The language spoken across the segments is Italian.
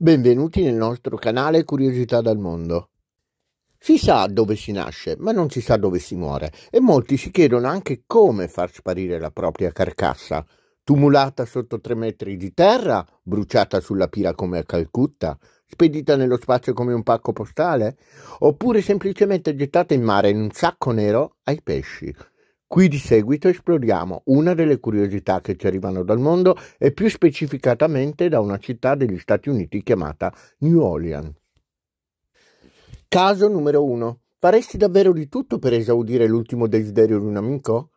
Benvenuti nel nostro canale Curiosità dal Mondo. Si sa dove si nasce, ma non si sa dove si muore, e molti si chiedono anche come far sparire la propria carcassa. Tumulata sotto tre metri di terra, bruciata sulla pila come a Calcutta, spedita nello spazio come un pacco postale, oppure semplicemente gettata in mare in un sacco nero ai pesci. Qui di seguito esploriamo una delle curiosità che ci arrivano dal mondo e più specificatamente da una città degli Stati Uniti chiamata New Orleans. Caso numero 1. Faresti davvero di tutto per esaudire l'ultimo desiderio di un amico?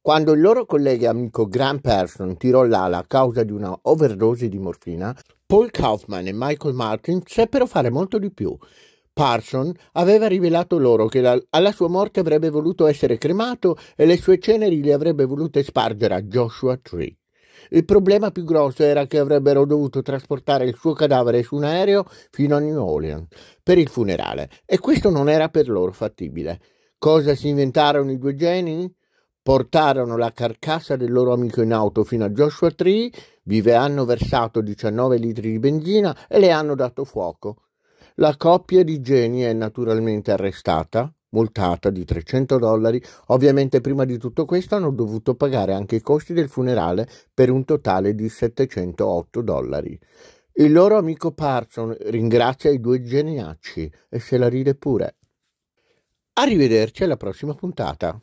Quando il loro collega e amico Grant Person tirò l'ala a causa di una overdose di morfina, Paul Kaufman e Michael Martin seppero fare molto di più. Parson aveva rivelato loro che la, alla sua morte avrebbe voluto essere cremato e le sue ceneri le avrebbe volute spargere a Joshua Tree. Il problema più grosso era che avrebbero dovuto trasportare il suo cadavere su un aereo fino a New Orleans per il funerale e questo non era per loro fattibile. Cosa si inventarono i due geni? portarono la carcassa del loro amico in auto fino a Joshua Tree, vi hanno versato 19 litri di benzina e le hanno dato fuoco. La coppia di geni è naturalmente arrestata, multata di 300 dollari. Ovviamente prima di tutto questo hanno dovuto pagare anche i costi del funerale per un totale di 708 dollari. Il loro amico Parson ringrazia i due geniacci e se la ride pure. Arrivederci alla prossima puntata.